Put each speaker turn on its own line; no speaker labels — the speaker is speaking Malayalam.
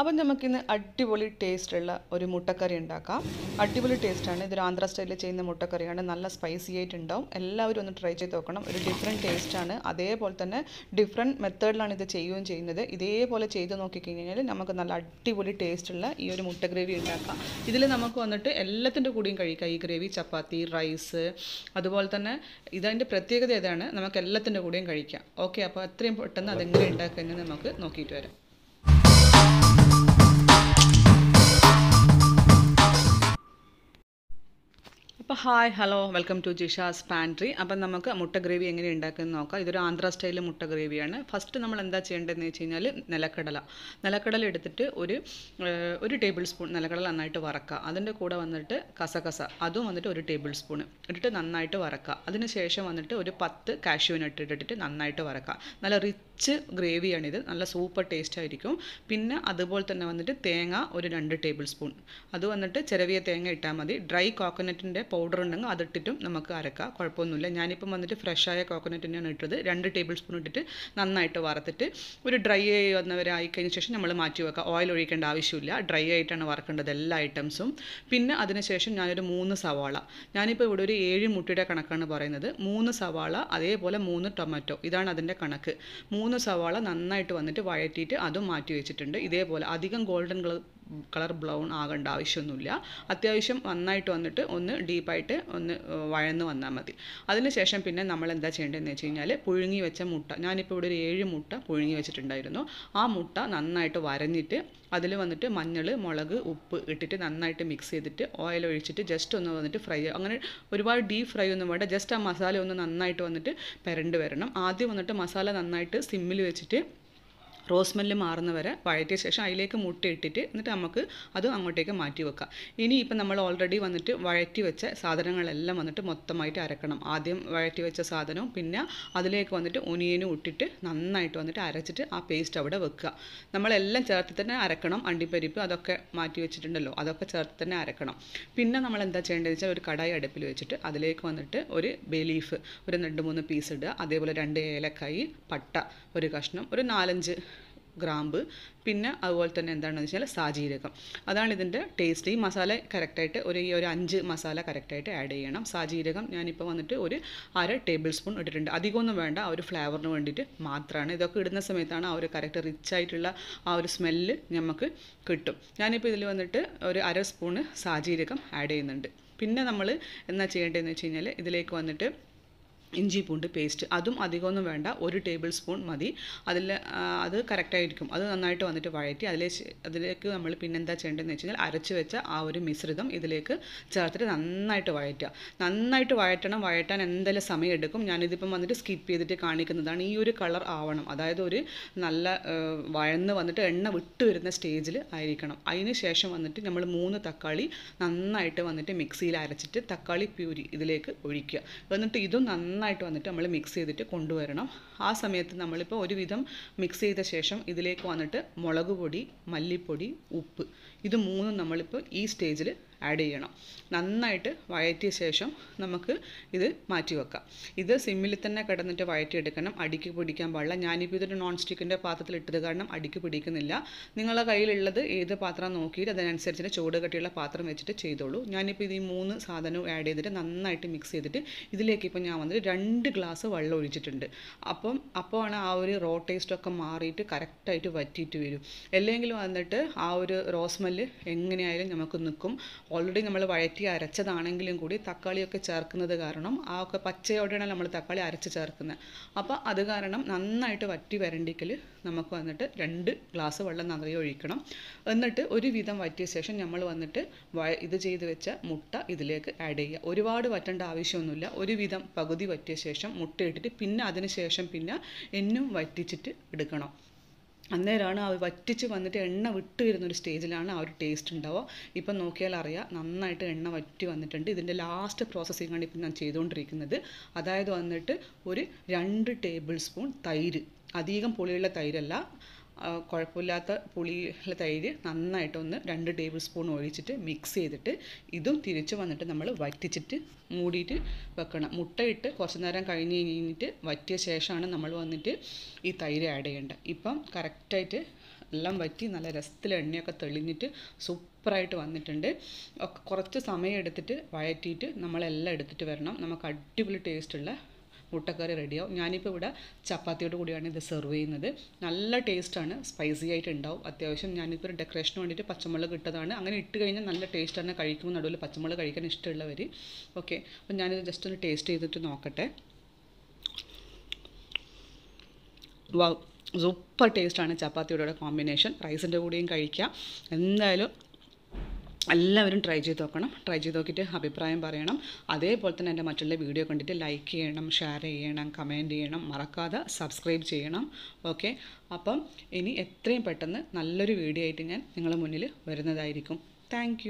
അപ്പം നമുക്കിന്ന് അടിപൊളി ടേസ്റ്റുള്ള ഒരു മുട്ടക്കറി ഉണ്ടാക്കാം അടിപൊളി ടേസ്റ്റാണ് ഇതൊരു ആന്ധ്ര സ്റ്റൈലിൽ ചെയ്യുന്ന മുട്ടക്കറിയാണ് നല്ല സ്പൈസി ആയിട്ടുണ്ടാവും എല്ലാവരും ഒന്ന് ട്രൈ ചെയ്ത് നോക്കണം ഒരു ഡിഫറെൻറ്റ് ടേസ്റ്റാണ് അതേപോലെ തന്നെ ഡിഫറെൻറ്റ് മെത്തേഡിലാണ് ഇത് ചെയ്യുകയും ചെയ്യുന്നത് ഇതേപോലെ ചെയ്ത് നോക്കിക്കഴിഞ്ഞാൽ നമുക്ക് നല്ല അടിപൊളി ടേസ്റ്റുള്ള ഈ ഒരു മുട്ട ഗ്രേവി ഉണ്ടാക്കാം ഇതിൽ നമുക്ക് വന്നിട്ട് എല്ലാത്തിൻ്റെ കൂടിയും കഴിക്കാം ഈ ഗ്രേവി ചപ്പാത്തി റൈസ് അതുപോലെ തന്നെ ഇതിൻ്റെ പ്രത്യേകത ഏതാണ് നമുക്ക് എല്ലാത്തിൻ്റെ കൂടെയും കഴിക്കാം ഓക്കെ അപ്പോൾ അത്രയും പെട്ടെന്ന് അതെങ്ങനെ ഉണ്ടാക്കുക നമുക്ക് നോക്കിയിട്ട് വരാം hi hello welcome to Jisha's pantry അപ്പം നമുക്ക് മുട്ട ഗ്രേവി എങ്ങനെ ഉണ്ടാക്കുന്നത് നോക്കാം ഇതൊരു ആന്ധ്ര സ്റ്റൈൽ മുട്ട ഗ്രേവിയാണ് ഫസ്റ്റ് നമ്മൾ എന്താ ചെയ്യേണ്ടതെന്ന് വെച്ച് കഴിഞ്ഞാൽ നിലക്കടല നിലക്കടല എടുത്തിട്ട് ഒരു ഒരു ടേബിൾ സ്പൂൺ നിലക്കടല നന്നായിട്ട് വറക്കുക അതിൻ്റെ കൂടെ വന്നിട്ട് കസകസ അതും വന്നിട്ട് ഒരു ടേബിൾ സ്പൂൺ ഇട്ടിട്ട് നന്നായിട്ട് വറക്കുക അതിന് ശേഷം വന്നിട്ട് ഒരു പത്ത് കാഷ്യൂ ഇട്ടിട്ട് നന്നായിട്ട് വറക്കുക നല്ല റിച്ച് റിച്ച് ഗ്രേവിയാണിത് നല്ല സൂപ്പർ ടേസ്റ്റ് ആയിരിക്കും പിന്നെ അതുപോലെ തന്നെ വന്നിട്ട് തേങ്ങ ഒരു രണ്ട് ടേബിൾ സ്പൂൺ അത് വന്നിട്ട് ചെറിയ തേങ്ങ ഇട്ടാൽ മതി ഡ്രൈ കോക്കനറ്റിൻ്റെ പൗഡർ ഉണ്ടെങ്കിൽ അതിട്ടിട്ടും നമുക്ക് അരക്കാം കുഴപ്പമൊന്നുമില്ല ഞാനിപ്പം വന്നിട്ട് ഫ്രഷായ കോക്കനറ്റ് തന്നെയാണ് ഇട്ടത് രണ്ട് ടേബിൾ സ്പൂൺ ഇട്ടിട്ട് നന്നായിട്ട് വറുത്തിട്ട് ഒരു ഡ്രൈ ആയി വന്നവരെ ശേഷം നമ്മൾ മാറ്റി വെക്കുക ഓയിൽ ഒഴിക്കേണ്ട ആവശ്യമില്ല ഡ്രൈ ആയിട്ടാണ് വറക്കേണ്ടത് എല്ലാ ഐറ്റംസും പിന്നെ അതിനുശേഷം ഞാനൊരു മൂന്ന് സവാള ഞാനിപ്പോൾ ഇവിടെ ഒരു ഏഴ് മുട്ടിയുടെ കണക്കാണ് പറയുന്നത് മൂന്ന് സവാള അതേപോലെ മൂന്ന് ടൊമാറ്റോ ഇതാണ് അതിൻ്റെ കണക്ക് മൂന്ന് മൂന്ന് സവാള നന്നായിട്ട് വന്നിട്ട് വഴറ്റിയിട്ട് അതും മാറ്റി വെച്ചിട്ടുണ്ട് ഇതേപോലെ അധികം ഗോൾഡൻ കളർ കളർ ബ്ലൗൺ ആകേണ്ട ആവശ്യമൊന്നുമില്ല അത്യാവശ്യം നന്നായിട്ട് വന്നിട്ട് ഒന്ന് ഡീപ്പായിട്ട് ഒന്ന് വഴന്ന് വന്നാൽ മതി അതിനുശേഷം പിന്നെ നമ്മൾ എന്താ ചെയ്യേണ്ടതെന്ന് വെച്ച് കഴിഞ്ഞാൽ പുഴുങ്ങി വെച്ച മുട്ട ഞാനിപ്പോൾ ഇവിടെ ഒരു ഏഴ് മുട്ട പുഴുങ്ങി വെച്ചിട്ടുണ്ടായിരുന്നു ആ മുട്ട നന്നായിട്ട് വരഞ്ഞിട്ട് അതിൽ വന്നിട്ട് മഞ്ഞൾ മുളക് ഉപ്പ് ഇട്ടിട്ട് നന്നായിട്ട് മിക്സ് ചെയ്തിട്ട് ഓയിൽ ഒഴിച്ചിട്ട് ജസ്റ്റ് ഒന്ന് വന്നിട്ട് ഫ്രൈ അങ്ങനെ ഒരുപാട് ഡീപ് ഫ്രൈ ഒന്നും വേണ്ട ജസ്റ്റ് ആ മസാല ഒന്ന് നന്നായിട്ട് വന്നിട്ട് പെരണ്ട് വരണം ആദ്യം വന്നിട്ട് മസാല നന്നായിട്ട് സിമ്മിൽ വെച്ചിട്ട് റോസ് സ്മെല്ല് മാറുന്ന വരെ വഴറ്റിയ ശേഷം അതിലേക്ക് മുട്ടയിട്ടിട്ട് ഇട്ടിട്ട് എന്നിട്ട് നമുക്ക് അത് അങ്ങോട്ടേക്ക് മാറ്റി വെക്കാം ഇനി ഇപ്പം നമ്മൾ ഓൾറെഡി വന്നിട്ട് വഴറ്റി വെച്ച സാധനങ്ങളെല്ലാം വന്നിട്ട് മൊത്തമായിട്ട് അരക്കണം ആദ്യം വഴറ്റി വെച്ച സാധനവും പിന്നെ അതിലേക്ക് വന്നിട്ട് ഒനിയനും ഇട്ടിട്ട് നന്നായിട്ട് വന്നിട്ട് അരച്ചിട്ട് ആ പേസ്റ്റ് അവിടെ വെക്കുക നമ്മളെല്ലാം ചേർത്ത് തന്നെ അരക്കണം അണ്ടിപ്പരിപ്പ് അതൊക്കെ മാറ്റി വെച്ചിട്ടുണ്ടല്ലോ അതൊക്കെ ചേർത്ത് തന്നെ അരക്കണം പിന്നെ നമ്മൾ എന്താ ചെയ്യേണ്ടതെന്ന് വെച്ചാൽ ഒരു കടായി അടുപ്പിൽ വെച്ചിട്ട് അതിലേക്ക് വന്നിട്ട് ഒരു ബെലീഫ് ഒരു രണ്ട് മൂന്ന് പീസ് ഇടുക അതേപോലെ രണ്ട് ഏലക്കായി പട്ട ഒരു കഷ്ണം ഒരു നാലഞ്ച് ഗ്രാമ്പ് പിന്നെ അതുപോലെ തന്നെ എന്താണെന്ന് വെച്ചാൽ സാജീരകം അതാണ് ഇതിൻ്റെ ടേസ്റ്റ് ഈ മസാല കറക്റ്റായിട്ട് ഒരു ഈ ഒരു അഞ്ച് മസാല കറക്റ്റായിട്ട് ആഡ് ചെയ്യണം സാജീരകം ഞാനിപ്പോൾ വന്നിട്ട് ഒരു അര ടേബിൾ സ്പൂൺ ഇട്ടിട്ടുണ്ട് അധികമൊന്നും വേണ്ട ആ ഒരു ഫ്ലേവറിന് വേണ്ടിയിട്ട് മാത്രമാണ് ഇതൊക്കെ ഇടുന്ന സമയത്താണ് ആ ഒരു കറക്റ്റ് റിച്ച് ആയിട്ടുള്ള ആ ഒരു സ്മെല്ല് നമുക്ക് കിട്ടും ഞാനിപ്പോൾ ഇതിൽ വന്നിട്ട് ഒരു അര സ്പൂണ് സാജീരകം ആഡ് ചെയ്യുന്നുണ്ട് പിന്നെ നമ്മൾ എന്നാ ചെയ്യേണ്ടതെന്ന് വെച്ച് കഴിഞ്ഞാൽ ഇതിലേക്ക് വന്നിട്ട് ഇഞ്ചി പൂണ്ട് പേസ്റ്റ് അതും അധികമൊന്നും വേണ്ട ഒരു ടേബിൾ സ്പൂൺ മതി അതിൽ അത് കറക്റ്റായിരിക്കും അത് നന്നായിട്ട് വന്നിട്ട് വഴറ്റി അതിലെ അതിലേക്ക് നമ്മൾ പിന്നെന്താ ചെയ്യേണ്ടതെന്ന് വെച്ച് കഴിഞ്ഞാൽ അരച്ച് വെച്ച ആ ഒരു മിശ്രിതം ഇതിലേക്ക് ചേർത്തിട്ട് നന്നായിട്ട് വഴറ്റുക നന്നായിട്ട് വഴറ്റണം വഴറ്റാൻ എന്തെല്ലാം സമയം എടുക്കും ഞാനിതിപ്പം വന്നിട്ട് സ്കിപ്പ് ചെയ്തിട്ട് കാണിക്കുന്നതാണ് ഈ ഒരു കളർ ആവണം അതായത് ഒരു നല്ല വഴന്ന് വന്നിട്ട് എണ്ണ വിട്ട് വരുന്ന സ്റ്റേജിൽ ആയിരിക്കണം അതിന് ശേഷം വന്നിട്ട് നമ്മൾ മൂന്ന് തക്കാളി നന്നായിട്ട് വന്നിട്ട് മിക്സിയിൽ അരച്ചിട്ട് തക്കാളി പ്യൂരി ഇതിലേക്ക് ഒഴിക്കുക എന്നിട്ട് ഇതും നന്നായി നന്നായിട്ട് വന്നിട്ട് നമ്മൾ മിക്സ് ചെയ്തിട്ട് കൊണ്ടുവരണം ആ സമയത്ത് നമ്മളിപ്പോൾ ഒരുവിധം മിക്സ് ചെയ്ത ശേഷം ഇതിലേക്ക് വന്നിട്ട് മുളക് പൊടി മല്ലിപ്പൊടി ഉപ്പ് ഇത് മൂന്നും നമ്മളിപ്പോൾ ഈ സ്റ്റേജിൽ ആഡ് ചെയ്യണം നന്നായിട്ട് വയറ്റിയ ശേഷം നമുക്ക് ഇത് മാറ്റി വെക്കാം ഇത് സിമ്മിൽ തന്നെ കിടന്നിട്ട് എടുക്കണം അടിക്ക് പിടിക്കാൻ പാടില്ല ഞാനിപ്പോൾ ഇതൊരു നോൺ സ്റ്റിക്കിൻ്റെ ഇട്ടത് കാരണം അടിക്ക് പിടിക്കുന്നില്ല നിങ്ങളുടെ കയ്യിലുള്ളത് ഏത് പാത്രം നോക്കിയിട്ട് അതിനനുസരിച്ച് ചൂട് കട്ടിയുള്ള പാത്രം വെച്ചിട്ട് ചെയ്തോളൂ ഞാനിപ്പോൾ ഇത് ഈ മൂന്ന് സാധനവും ആഡ് ചെയ്തിട്ട് നന്നായിട്ട് മിക്സ് ചെയ്തിട്ട് ഇതിലേക്ക് ഇപ്പോൾ ഞാൻ വന്നിട്ട് രണ്ട് ഗ്ലാസ് വെള്ളം ഒഴിച്ചിട്ടുണ്ട് അപ്പം അപ്പോഴാണ് ആ ഒരു റോ ടേസ്റ്റൊക്കെ മാറിയിട്ട് കറക്റ്റായിട്ട് വറ്റിയിട്ട് വരും അല്ലെങ്കിൽ വന്നിട്ട് ആ ഒരു റോസ്മെല്ല് എങ്ങനെയായാലും നമുക്ക് നിൽക്കും ഓൾറെഡി നമ്മൾ വഴറ്റി അരച്ചതാണെങ്കിലും കൂടി തക്കാളിയൊക്കെ ചേർക്കുന്നത് കാരണം ആ ഒക്കെ പച്ചയോടെയാണ് നമ്മൾ തക്കാളി അരച്ച് ചേർക്കുന്നത് അപ്പോൾ അത് കാരണം നന്നായിട്ട് വറ്റി വരണ്ടിക്കൽ നമുക്ക് വന്നിട്ട് രണ്ട് ഗ്ലാസ് വെള്ളം നന്നായി ഒഴിക്കണം എന്നിട്ട് ഒരു വിധം വറ്റിയ ശേഷം നമ്മൾ വന്നിട്ട് ഇത് ചെയ്ത് വെച്ച മുട്ട ഇതിലേക്ക് ആഡ് ചെയ്യുക ഒരുപാട് വറ്റേണ്ട ആവശ്യമൊന്നുമില്ല ഒരു വിധം പകുതി വറ്റിയ ശേഷം മുട്ട ഇട്ടിട്ട് പിന്നെ അതിന് ശേഷം പിന്നെ എന്നും വറ്റിച്ചിട്ട് എടുക്കണം അന്നേരമാണ് അത് വറ്റിച്ച് വന്നിട്ട് എണ്ണ വിട്ട് വരുന്ന ഒരു സ്റ്റേജിലാണ് ആ ഒരു ടേസ്റ്റ് ഉണ്ടാവുക ഇപ്പം നോക്കിയാൽ അറിയാം നന്നായിട്ട് എണ്ണ വറ്റി വന്നിട്ടുണ്ട് ഇതിൻ്റെ ലാസ്റ്റ് പ്രോസസ്സിംഗ് ആണ് ഇപ്പം ഞാൻ ചെയ്തുകൊണ്ടിരിക്കുന്നത് അതായത് വന്നിട്ട് ഒരു രണ്ട് ടേബിൾ സ്പൂൺ തൈര് അധികം പുളിയുള്ള തൈരല്ല കുഴപ്പമില്ലാത്ത പുളിയുള്ള തൈര് നന്നായിട്ടൊന്ന് രണ്ട് ടേബിൾ സ്പൂൺ ഒഴിച്ചിട്ട് മിക്സ് ചെയ്തിട്ട് ഇതും തിരിച്ചു വന്നിട്ട് നമ്മൾ വറ്റിച്ചിട്ട് മൂടിയിട്ട് വെക്കണം മുട്ടയിട്ട് കുറച്ച് നേരം കഴിഞ്ഞ് കഴിഞ്ഞിട്ട് വറ്റിയ ശേഷമാണ് നമ്മൾ വന്നിട്ട് ഈ തൈര് ആഡ് ചെയ്യേണ്ടത് ഇപ്പം കറക്റ്റായിട്ട് എല്ലാം വറ്റി നല്ല രസത്തിൽ എണ്ണയൊക്കെ തെളിഞ്ഞിട്ട് സൂപ്പറായിട്ട് വന്നിട്ടുണ്ട് കുറച്ച് സമയം എടുത്തിട്ട് വഴറ്റിയിട്ട് നമ്മളെല്ലാം എടുത്തിട്ട് വരണം നമുക്ക് അടിപൊളി ടേസ്റ്റുള്ള മുട്ടക്കറി റെഡിയാവും ഞാനിപ്പോൾ ഇവിടെ ചപ്പാത്തിയോട് കൂടിയാണ് ഇത് സെർവ് ചെയ്യുന്നത് നല്ല ടേസ്റ്റാണ് സ്പൈസി ആയിട്ട് ഉണ്ടാവും അത്യാവശ്യം ഞാനിപ്പോൾ ഒരു ഡെക്കറേഷന് വേണ്ടിയിട്ട് പച്ചമുളക് ഇട്ടതാണ് അങ്ങനെ ഇട്ട് കഴിഞ്ഞാൽ നല്ല ടേസ്റ്റാണ് കഴിക്കുമ്പോൾ നടുവിൽ പച്ചമുളക് കഴിക്കാൻ ഇഷ്ടമുള്ളവർ ഓക്കെ അപ്പം ഞാനിത് ജസ്റ്റ് ഒന്ന് ടേസ്റ്റ് ചെയ്തിട്ട് നോക്കട്ടെ സൂപ്പർ ടേസ്റ്റാണ് ചപ്പാത്തിയോടെ കോമ്പിനേഷൻ റൈസിൻ്റെ കൂടെയും കഴിക്കാം എന്തായാലും എല്ലാവരും ട്രൈ ചെയ്ത് നോക്കണം ട്രൈ ചെയ്ത് നോക്കിയിട്ട് അഭിപ്രായം പറയണം അതേപോലെ തന്നെ എൻ്റെ മറ്റുള്ള വീഡിയോ കണ്ടിട്ട് ലൈക്ക് ചെയ്യണം ഷെയർ ചെയ്യണം കമൻറ്റ് ചെയ്യണം മറക്കാതെ സബ്സ്ക്രൈബ് ചെയ്യണം ഓക്കെ അപ്പം ഇനി എത്രയും പെട്ടെന്ന് നല്ലൊരു വീഡിയോ ആയിട്ട് ഞാൻ നിങ്ങളുടെ മുന്നിൽ വരുന്നതായിരിക്കും താങ്ക്